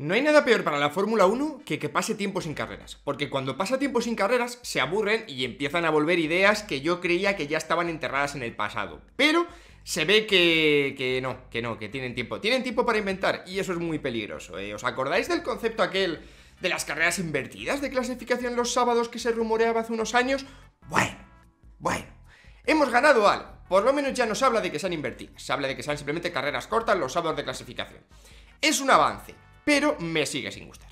No hay nada peor para la Fórmula 1 que que pase tiempo sin carreras, porque cuando pasa tiempo sin carreras se aburren y empiezan a volver ideas que yo creía que ya estaban enterradas en el pasado. Pero se ve que, que no, que no, que tienen tiempo. Tienen tiempo para inventar y eso es muy peligroso. ¿eh? ¿Os acordáis del concepto aquel de las carreras invertidas de clasificación los sábados que se rumoreaba hace unos años? Bueno, bueno, hemos ganado algo. Por lo menos ya nos habla de que sean invertidas, se habla de que sean simplemente carreras cortas los sábados de clasificación. Es un avance, pero me sigue sin gustar.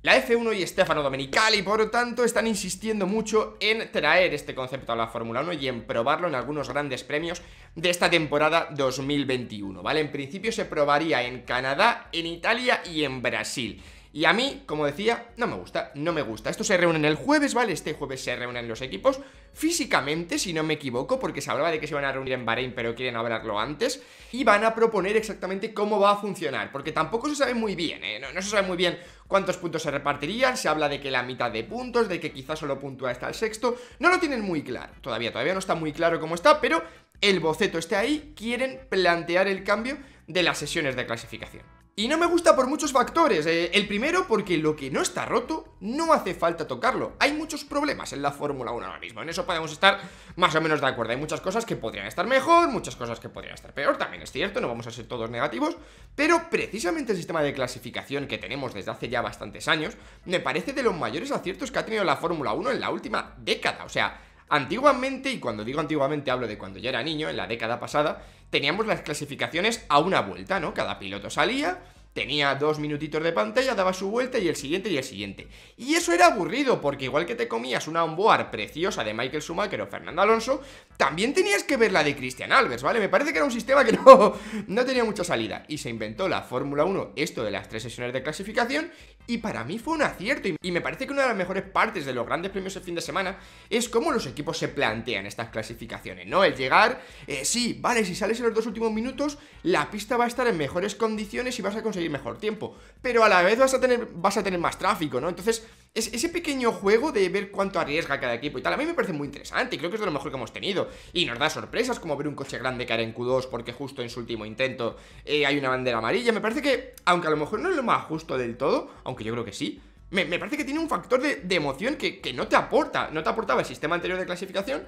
La F1 y Stefano Domenicali, por lo tanto, están insistiendo mucho en traer este concepto a la Fórmula 1 y en probarlo en algunos grandes premios de esta temporada 2021, ¿vale? En principio se probaría en Canadá, en Italia y en Brasil. Y a mí, como decía, no me gusta, no me gusta. Esto se reúnen el jueves, ¿vale? Este jueves se reúnen los equipos físicamente, si no me equivoco, porque se hablaba de que se iban a reunir en Bahrein, pero quieren hablarlo antes. Y van a proponer exactamente cómo va a funcionar, porque tampoco se sabe muy bien, ¿eh? No, se sabe muy bien cuántos puntos se repartirían, se habla de que la mitad de puntos, de que quizás solo puntúa hasta el sexto, no lo tienen muy claro todavía, todavía no está muy claro cómo está, pero el boceto está ahí, quieren plantear el cambio de las sesiones de clasificación. Y no me gusta por muchos factores. Eh, el primero, porque lo que no está roto no hace falta tocarlo. Hay muchos problemas en la Fórmula 1 ahora mismo. En eso podemos estar más o menos de acuerdo. Hay muchas cosas que podrían estar mejor, muchas cosas que podrían estar peor. También es cierto, no vamos a ser todos negativos. Pero precisamente el sistema de clasificación que tenemos desde hace ya bastantes años me parece de los mayores aciertos que ha tenido la Fórmula 1 en la última década. O sea, Antiguamente, y cuando digo antiguamente hablo de cuando yo era niño, en la década pasada, teníamos las clasificaciones a una vuelta, ¿no? Cada piloto salía, tenía dos minutitos de pantalla, daba su vuelta y el siguiente y el siguiente. Y eso era aburrido, porque igual que te comías una onboard preciosa de Michael Schumacher o Fernando Alonso, también tenías que ver la de Christian Alves, ¿vale? Me parece que era un sistema que no, no tenía mucha salida. Y se inventó la Fórmula 1, esto de las tres sesiones de clasificación, y para mí fue un acierto y me parece que una de las mejores partes de los grandes premios el fin de semana es cómo los equipos se plantean estas clasificaciones, ¿no? El llegar, eh, sí, vale, si sales en los dos últimos minutos, la pista va a estar en mejores condiciones y vas a conseguir mejor tiempo, pero a la vez vas a tener, vas a tener más tráfico, ¿no? Entonces ese pequeño juego de ver cuánto arriesga cada equipo y tal, a mí me parece muy interesante y creo que es de lo mejor que hemos tenido. Y nos da sorpresas como ver un coche grande caer en Q2 porque justo en su último intento eh, hay una bandera amarilla. Me parece que, aunque a lo mejor no es lo más justo del todo, aunque yo creo que sí, me, parece que tiene un factor de, emoción que, que no te aporta, no te aportaba el sistema anterior de clasificación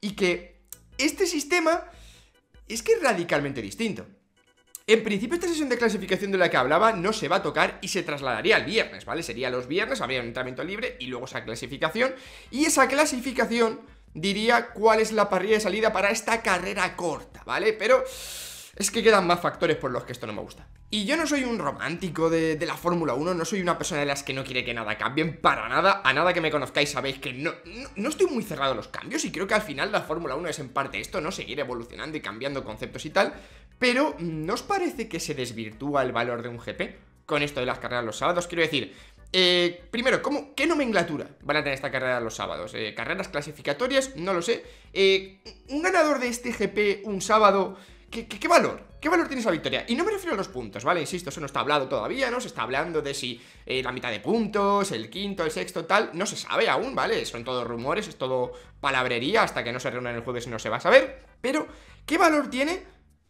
y que este sistema es que es radicalmente distinto. En principio esta sesión de clasificación de la que hablaba no se va a tocar y se trasladaría al viernes, ¿vale? Sería los viernes, habría un entrenamiento libre y luego esa clasificación. Y esa clasificación diría cuál es la parrilla de salida para esta carrera corta, ¿vale? Pero es que quedan más factores por los que esto no me gusta. Y yo no soy un romántico de, la Fórmula 1, no soy una persona de las que no quiere que nada cambien, para nada, a nada que me conozcáis sabéis que no, no, estoy muy cerrado a los cambios y creo que al final la Fórmula 1 es en parte esto, ¿no? Seguir evolucionando y cambiando conceptos y tal, pero ¿mm, ¿no os parece que se desvirtúa el valor de un GP? Con esto de las carreras los sábados, quiero decir, eh, primero, ¿cómo, ¿qué nomenclatura van a tener esta carrera los sábados? Eh, ¿Carreras clasificatorias? No lo sé. Eh, ¿Un ganador de este GP un sábado ¿Qué, qué, valor? ¿Qué valor tiene esa victoria? Y no me refiero a los puntos, ¿vale? Insisto, eso no está hablado todavía, ¿no? Se está hablando de si eh, la mitad de puntos, el quinto, el sexto, tal. No se sabe aún, ¿vale? Son todos rumores, es todo palabrería. Hasta que no se reúnan el jueves no se va a saber. Pero, ¿qué valor tiene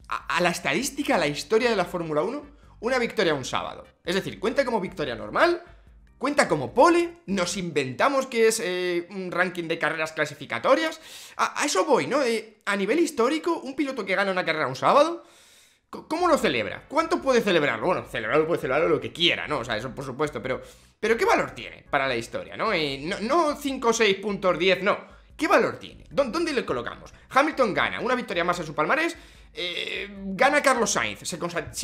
a, a la estadística, a la historia de la Fórmula 1, una victoria un sábado? Es decir, ¿cuenta como victoria normal? cuenta como pole, nos inventamos que es eh, un ranking de carreras clasificatorias. A, eso voy, ¿no? a nivel histórico, un piloto que gana una carrera un sábado, ¿cómo lo celebra? ¿Cuánto puede celebrarlo? Bueno, celebrarlo puede celebrarlo lo que quiera, ¿no? O sea, eso por supuesto, pero, pero ¿qué valor tiene para la historia, ¿no? Eh, no, 5, 6 puntos, 10, no. ¿Qué valor tiene? ¿Dónde le colocamos? Hamilton gana una victoria más en su palmarés eh, gana Carlos Sainz. ¿Se,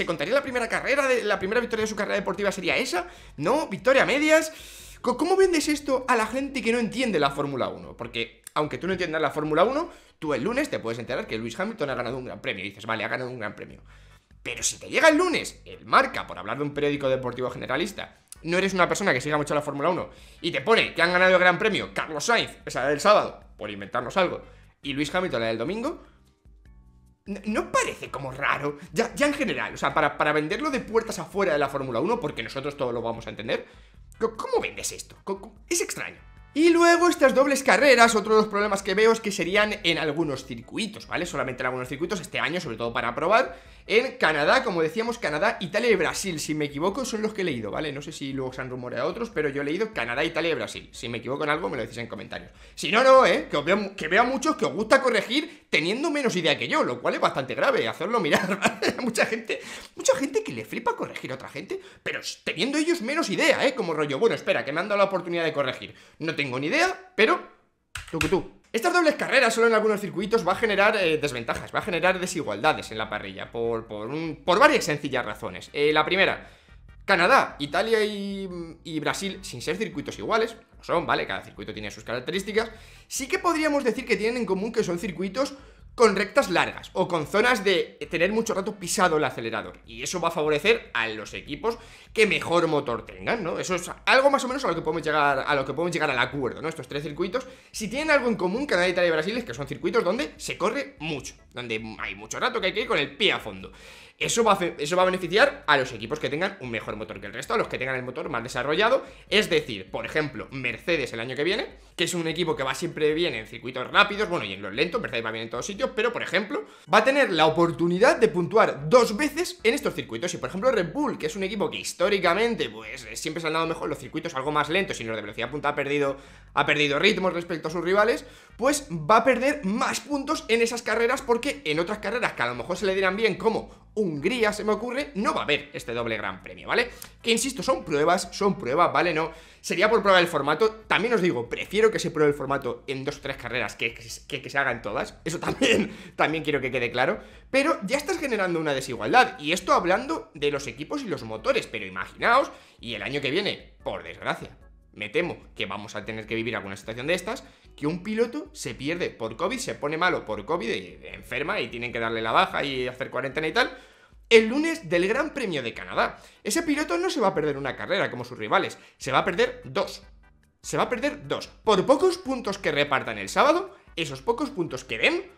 contaría la primera carrera, de, la primera victoria de su carrera deportiva sería esa? ¿No? ¿Victoria a medias? ¿Cómo vendes esto a la gente que no entiende la Fórmula 1? Porque aunque tú no entiendas la Fórmula 1, tú el lunes te puedes enterar que Luis Hamilton ha ganado un gran premio. Y dices, vale, ha ganado un gran premio. Pero si te llega el lunes, el marca, por hablar de un periódico deportivo generalista, no eres una persona que siga mucho la Fórmula 1 y te pone que han ganado el gran premio Carlos Sainz, esa del sábado, por inventarnos algo, y Luis Hamilton la del domingo, ¿No parece como raro? Ya, en general, o sea, para, para, venderlo de puertas afuera de la Fórmula 1, porque nosotros todo lo vamos a entender, ¿cómo vendes esto? Es extraño. Y luego estas dobles carreras, otro de los problemas que veo es que serían en algunos circuitos, ¿vale? Solamente en algunos circuitos, este año sobre todo para probar, en Canadá, como decíamos, Canadá, Italia y Brasil, si me equivoco, son los que he leído, ¿vale? No sé si luego se han rumoreado otros, pero yo he leído Canadá, Italia y Brasil. Si me equivoco en algo, me lo decís en comentarios. Si no, no, ¿eh? Que, veo, a muchos que os gusta corregir teniendo menos idea que yo, lo cual es bastante grave, hacerlo mirar, ¿vale? mucha gente, mucha gente que le flipa corregir a otra gente, pero teniendo ellos menos idea, ¿eh? Como rollo, bueno, espera, que me han dado la oportunidad de corregir. No tengo ni idea, pero... Tú que tú, estas dobles carreras solo en algunos circuitos va a generar eh, desventajas, va a generar desigualdades en la parrilla, por, varias sencillas razones. Eh, la primera, Canadá, Italia y, y, Brasil, sin ser circuitos iguales, no son, ¿vale? Cada circuito tiene sus características, sí que podríamos decir que tienen en común que son circuitos con rectas largas o con zonas de tener mucho rato pisado el acelerador. Y eso va a favorecer a los equipos que mejor motor tengan, ¿no? Eso es algo más o menos a lo que podemos llegar, a lo que podemos llegar al acuerdo, ¿no? Estos tres circuitos, si tienen algo en común, Canadá, Italia y Brasil, es que son circuitos donde se corre mucho, donde hay mucho rato que hay que ir con el pie a fondo. Eso va, a eso va a beneficiar a los equipos que tengan un mejor motor que el resto, a los que tengan el motor más desarrollado. Es decir, por ejemplo, Mercedes el año que viene, que es un equipo que va siempre bien en circuitos rápidos, bueno, y en los lentos, Mercedes va bien en todos sitios, pero por ejemplo, va a tener la oportunidad de puntuar dos veces en estos circuitos. Y por ejemplo, Red Bull, que es un equipo que históricamente, pues siempre se han dado mejor los circuitos algo más lentos y los de velocidad punta ha perdido, ha perdido ritmos respecto a sus rivales, pues va a perder más puntos en esas carreras porque en otras carreras que a lo mejor se le dirán bien como Hungría, se me ocurre, no va a haber este doble gran premio, ¿vale? Que insisto, son pruebas, son pruebas, ¿vale? No, sería por probar el formato, también os digo, prefiero que se pruebe el formato en dos o tres carreras que que, se hagan todas, eso también, también quiero que quede claro, pero ya estás generando una desigualdad, y esto hablando de los equipos y los motores, pero imaginaos, y el año que viene, por desgracia, me temo que vamos a tener que vivir alguna situación de estas, que un piloto se pierde por COVID, se pone malo por COVID, y enferma y tienen que darle la baja y hacer cuarentena y tal, el lunes del Gran Premio de Canadá. Ese piloto no se va a perder una carrera como sus rivales, se va a perder dos. Se va a perder dos. Por pocos puntos que repartan el sábado, esos pocos puntos que den,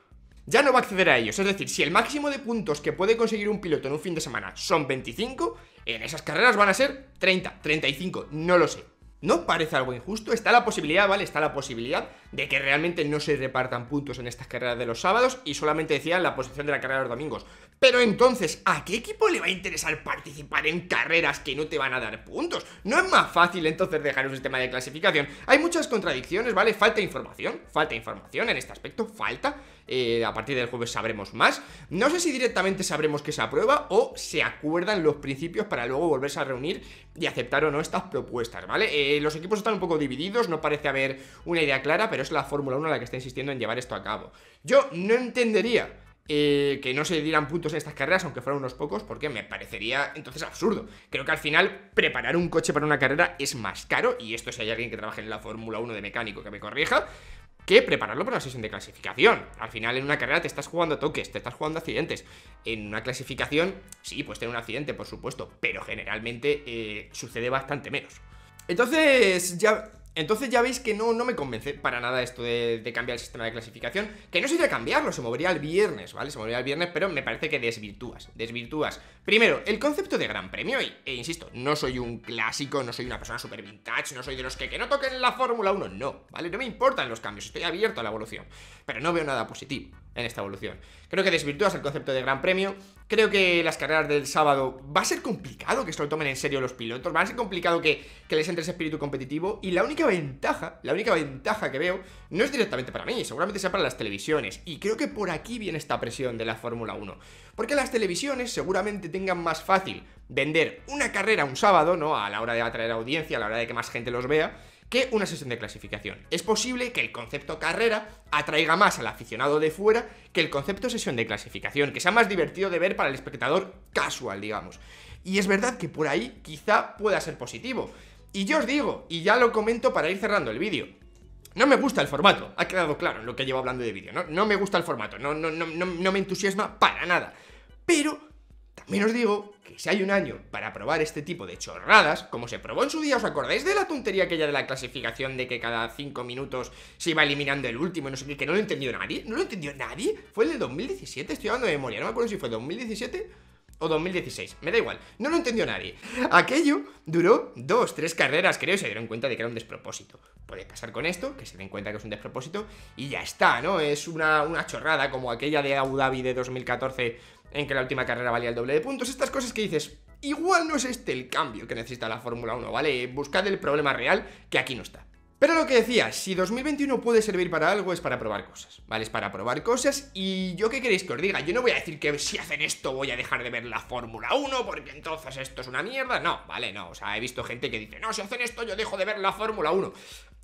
ya no va a acceder a ellos. Es decir, si el máximo de puntos que puede conseguir un piloto en un fin de semana son 25, en esas carreras van a ser 30, 35, no lo sé. No parece algo injusto, está la posibilidad, ¿vale? Está la posibilidad de que realmente no se repartan puntos en estas carreras de los sábados y solamente decían la posición de la carrera de los domingos. Pero entonces, ¿a qué equipo le va a interesar participar en carreras que no te van a dar puntos? ¿No es más fácil entonces dejar un sistema de clasificación? Hay muchas contradicciones, ¿vale? Falta información, falta información en este aspecto, falta. Eh, a partir del jueves sabremos más. No sé si directamente sabremos que se aprueba o se acuerdan los principios para luego volverse a reunir y aceptar o no estas propuestas, ¿vale? Eh, los equipos están un poco divididos, no parece haber una idea clara, pero es la Fórmula 1 la que está insistiendo en llevar esto a cabo. Yo no entendería eh, que no se dieran puntos en estas carreras, aunque fueran unos pocos, porque me parecería entonces absurdo. Creo que al final preparar un coche para una carrera es más caro, y esto si hay alguien que trabaje en la Fórmula 1 de mecánico que me corrija, que prepararlo para una sesión de clasificación. Al final en una carrera te estás jugando toques, te estás jugando accidentes. En una clasificación, sí, puedes tener un accidente, por supuesto, pero generalmente eh, sucede bastante menos. Entonces, ya entonces ya veis que no, no me convence para nada esto de, cambiar el sistema de clasificación, que no sería cambiarlo, se movería el viernes, ¿vale? Se movería el viernes, pero me parece que desvirtúas, desvirtúas. Primero, el concepto de Gran Premio, y, e insisto, no soy un clásico, no soy una persona super vintage, no soy de los que, que no toquen la Fórmula 1, no, ¿vale? No me importan los cambios, estoy abierto a la evolución, pero no veo nada positivo en esta evolución. Creo que desvirtúas el concepto de Gran Premio, Creo que las carreras del sábado va a ser complicado que esto lo tomen en serio los pilotos, va a ser complicado que, les entre ese espíritu competitivo y la única ventaja, la única ventaja que veo no es directamente para mí, seguramente sea para las televisiones y creo que por aquí viene esta presión de la Fórmula 1, porque las televisiones seguramente tengan más fácil vender una carrera un sábado, ¿no? A la hora de atraer audiencia, a la hora de que más gente los vea que una sesión de clasificación. Es posible que el concepto carrera atraiga más al aficionado de fuera que el concepto sesión de clasificación, que sea más divertido de ver para el espectador casual, digamos. Y es verdad que por ahí quizá pueda ser positivo. Y yo os digo, y ya lo comento para ir cerrando el vídeo, no me gusta el formato, ha quedado claro en lo que llevo hablando de vídeo, no, me gusta el formato, no, no me entusiasma para nada. Pero y os digo que si hay un año para probar este tipo de chorradas, como se probó en su día, ¿os acordáis de la tontería aquella de la clasificación de que cada 5 minutos se iba eliminando el último, no sé qué, que no lo entendió nadie? ¿No lo entendió nadie? Fue el de 2017, estoy hablando de memoria, no me acuerdo si fue 2017 o 2016, me da igual, no lo entendió nadie. Aquello duró dos, tres carreras, creo, y se dieron cuenta de que era un despropósito. Puede pasar con esto, que se den cuenta que es un despropósito, y ya está, ¿no? Es una, una chorrada como aquella de Abu Dhabi de 2014 en que la última carrera valía el doble de puntos, estas cosas que dices, igual no es este el cambio que necesita la Fórmula 1, ¿vale? Buscad el problema real que aquí no está. Pero lo que decía, si 2021 puede servir para algo es para probar cosas, ¿vale? Es para probar cosas y yo qué queréis que os diga, yo no voy a decir que si hacen esto voy a dejar de ver la Fórmula 1 porque entonces esto es una mierda, no, ¿vale? No, o sea, he visto gente que dice, no, si hacen esto yo dejo de ver la Fórmula 1.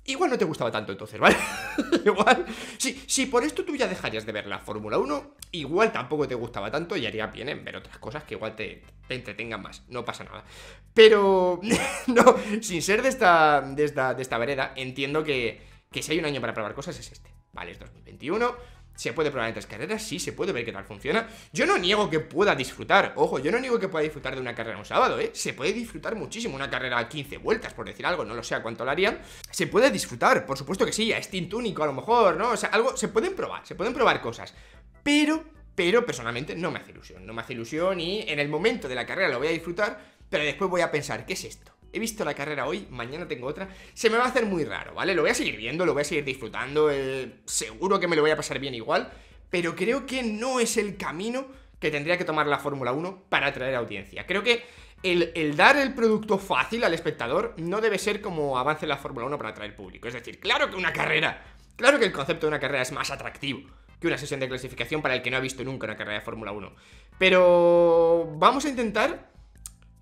Igual no te gustaba tanto entonces, ¿vale? igual. Si, por esto tú ya dejarías de ver la Fórmula 1, igual tampoco te gustaba tanto y haría bien en ver otras cosas que igual te, entretengan más. No pasa nada. Pero, no, sin ser de esta, de esta, de vereda, entiendo que, que si hay un año para probar cosas es este. Vale, es 2021 ¿Se puede probar en tres carreras? Sí, se puede ver qué tal funciona. Yo no niego que pueda disfrutar. Ojo, yo no niego que pueda disfrutar de una carrera un sábado, ¿eh? Se puede disfrutar muchísimo una carrera a 15 vueltas, por decir algo. No lo sé a cuánto la harían. Se puede disfrutar, por supuesto que sí. A Steam único a lo mejor, ¿no? O sea, algo... Se pueden probar, se pueden probar cosas. Pero, pero personalmente no me hace ilusión. No me hace ilusión y en el momento de la carrera lo voy a disfrutar, pero después voy a pensar, ¿qué es esto? he visto la carrera hoy, mañana tengo otra, se me va a hacer muy raro, ¿vale? Lo voy a seguir viendo, lo voy a seguir disfrutando, eh, seguro que me lo voy a pasar bien igual, pero creo que no es el camino que tendría que tomar la Fórmula 1 para atraer audiencia. Creo que el, el, dar el producto fácil al espectador no debe ser como avance la Fórmula 1 para atraer público. Es decir, claro que una carrera, claro que el concepto de una carrera es más atractivo que una sesión de clasificación para el que no ha visto nunca una carrera de Fórmula 1. Pero vamos a intentar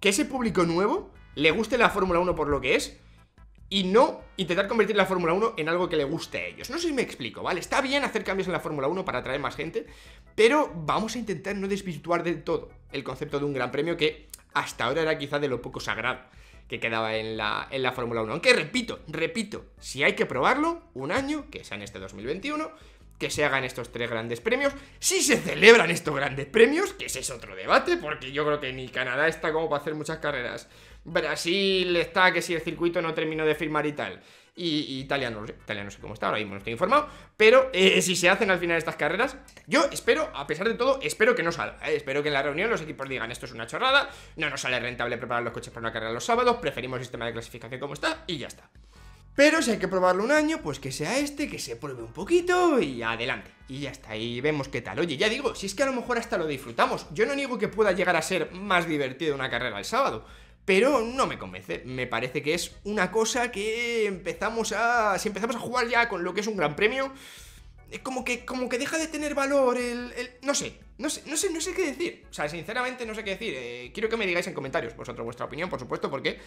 que ese público nuevo le guste la Fórmula 1 por lo que es y no intentar convertir la Fórmula 1 en algo que le guste a ellos. No sé si me explico, ¿vale? Está bien hacer cambios en la Fórmula 1 para atraer más gente, pero vamos a intentar no desvirtuar del todo el concepto de un gran premio que hasta ahora era quizá de lo poco sagrado que quedaba en la, en la Fórmula 1. Aunque repito, repito, si hay que probarlo, un año, que sea en este 2021, que se hagan estos tres grandes premios. Si se celebran estos grandes premios, que ese es otro debate, porque yo creo que ni Canadá está como para hacer muchas carreras Brasil está, que si el circuito no terminó de firmar y tal. Y, Italia, no, Italia no sé cómo está, ahora mismo no estoy informado. Pero eh, si se hacen al final estas carreras, yo espero, a pesar de todo, espero que no salga. Eh, espero que en la reunión los equipos digan esto es una chorrada, no nos sale rentable preparar los coches para una carrera los sábados, preferimos el sistema de clasificación como está y ya está. Pero si hay que probarlo un año, pues que sea este, que se pruebe un poquito y adelante. Y ya está, y vemos qué tal. Oye, ya digo, si es que a lo mejor hasta lo disfrutamos. Yo no niego que pueda llegar a ser más divertido una carrera el sábado pero no me convence. Me parece que es una cosa que empezamos a. Si empezamos a jugar ya con lo que es un gran premio, es como que, como que deja de tener valor el, no sé, no sé, no sé, no sé qué decir. O sea, sinceramente no sé qué decir. Eh, quiero que me digáis en comentarios vosotros vuestra opinión, por supuesto, porque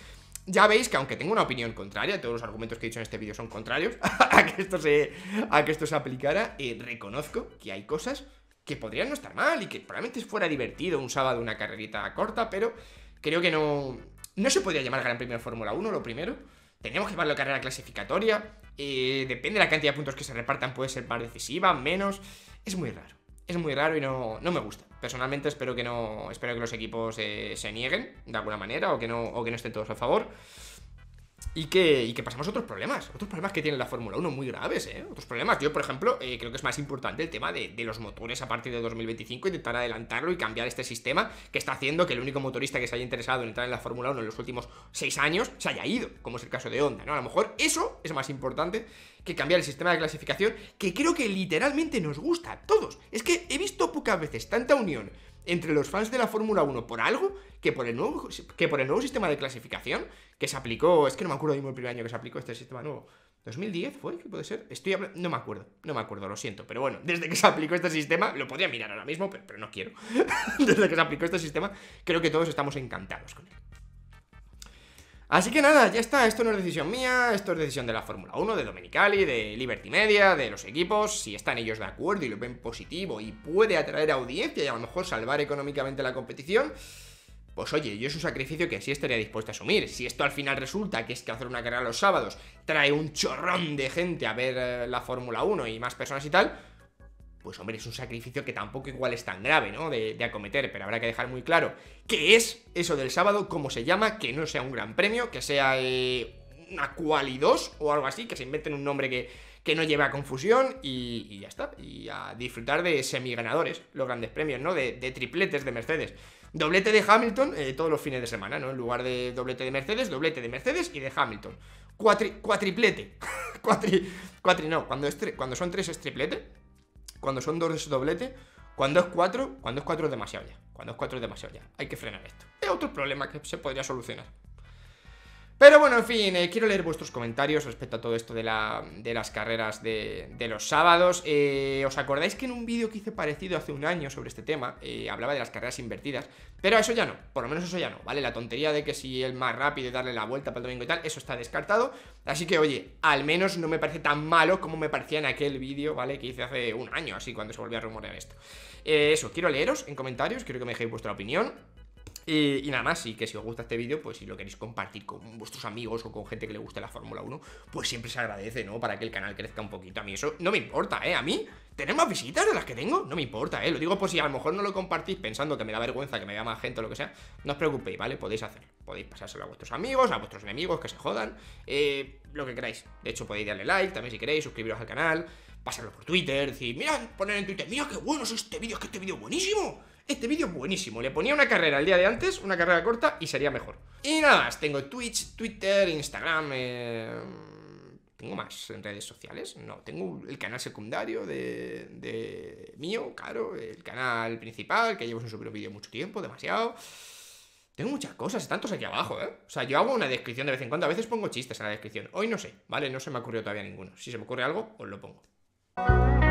ya veis que aunque tengo una opinión contraria, todos los argumentos que he dicho en este vídeo son contrarios a que esto se. a que esto se aplicara. Eh, reconozco que hay cosas que podrían no estar mal y que probablemente fuera divertido un sábado una carrerita corta, pero Creo que no, no se podría llamar Gran Premio de Fórmula 1, lo primero. Tenemos que llevarlo a carrera clasificatoria. Eh, depende de la cantidad de puntos que se repartan, puede ser más decisiva, menos. Es muy raro. Es muy raro y no, no me gusta. Personalmente espero que no. Espero que los equipos eh, se nieguen de alguna manera o que no, o que no estén todos a favor y que, y pasemos a otros problemas, otros problemas que tiene la Fórmula 1 muy graves, ¿eh? Otros problemas. Yo, por ejemplo, eh, creo que es más importante el tema de, de, los motores a partir de 2025, intentar adelantarlo y cambiar este sistema que está haciendo que el único motorista que se haya interesado en entrar en la Fórmula 1 en los últimos seis años se haya ido, como es el caso de Honda, ¿no? A lo mejor eso es más importante que cambiar el sistema de clasificación que creo que literalmente nos gusta a todos. Es que he visto pocas veces tanta unión entre los fans de la Fórmula 1 por algo que por, el nuevo, que por el nuevo sistema de clasificación que se aplicó, es que no me acuerdo bien el primer año que se aplicó este sistema nuevo. 2010 fue, ¿qué puede ser? Estoy no me acuerdo, no me acuerdo, lo siento, pero bueno, desde que se aplicó este sistema, lo podría mirar ahora mismo, pero, pero no quiero. desde que se aplicó este sistema, creo que todos estamos encantados con él. Así que nada, ya está, esto no es decisión mía, esto es decisión de la Fórmula 1, de Domenicali, de Liberty Media, de los equipos, si están ellos de acuerdo y lo ven positivo y puede atraer audiencia y a lo mejor salvar económicamente la competición, pues oye, yo es un sacrificio que sí estaría dispuesto a asumir. Si esto al final resulta que es que hacer una carrera los sábados trae un chorrón de gente a ver eh, la Fórmula 1 y más personas y tal, pues hombre, es un sacrificio que tampoco igual es tan grave, ¿no? De, acometer, pero habrá que dejar muy claro qué es eso del sábado, cómo se llama, que no sea un gran premio, que sea eh, una y 2 o algo así, que se inventen un nombre que, que no lleve a confusión y, ya está, y a disfrutar de semiganadores, los grandes premios, ¿no? De, tripletes de Mercedes. Doblete de Hamilton eh, todos los fines de semana, ¿no? En lugar de doblete de Mercedes, doblete de Mercedes y de Hamilton. Cuatri, cuatriplete. cuatri, cuatri, no, cuando, cuando son tres es triplete cuando son dos doblete cuando es cuatro, cuando es cuatro es demasiado ya. Cuando es cuatro es demasiado ya. Hay que frenar esto. Es otro problema que se podría solucionar. Pero bueno, en fin, eh, quiero leer vuestros comentarios respecto a todo esto de, las carreras de, los sábados. Eh, ¿Os acordáis que en un vídeo que hice parecido hace un año sobre este tema, eh, hablaba de las carreras invertidas? Pero eso ya no, por lo menos eso ya no, ¿vale? La tontería de que si el más rápido darle la vuelta para el domingo y tal, eso está descartado. Así que, oye, al menos no me parece tan malo como me parecía en aquel vídeo, ¿vale? Que hice hace un año, así, cuando se volvió a rumorear esto. eso, quiero leeros en comentarios, quiero que me dejéis vuestra opinión. Eh, y nada más, y que si os gusta este vídeo, pues si lo queréis compartir con vuestros amigos o con gente que le guste la Fórmula 1, pues siempre se agradece, ¿no? Para que el canal crezca un poquito. A mí eso no me importa, ¿eh? A mí, ¿tener más visitas de las que tengo? No me importa, ¿eh? Lo digo por si a lo mejor no lo compartís pensando que me da vergüenza, que me vea más gente o lo que sea. No os preocupéis, ¿vale? Podéis hacerlo. Podéis pasárselo a vuestros amigos, a vuestros enemigos, que se jodan. Eh, lo que queráis. De hecho, podéis darle like también si queréis, suscribiros al canal, pasarlo por Twitter, decir, mirad, poner en Twitter, mira qué bueno es este vídeo, es que este vídeo es buenísimo. Este vídeo es buenísimo. Le ponía una carrera el día de antes, una carrera corta y sería mejor. Y nada más, tengo Twitch, Twitter, Instagram. Eh, tengo más en redes sociales. No, tengo el canal secundario de, mío, claro. El canal principal, que llevo sin subir un vídeo mucho tiempo, demasiado. Tengo muchas cosas, tantos aquí abajo, ¿eh? O sea, yo hago una descripción de vez en cuando, a veces pongo chistes en la descripción. Hoy no sé, ¿vale? No se me ha ocurrido todavía ninguno. Si se me ocurre algo, os lo pongo.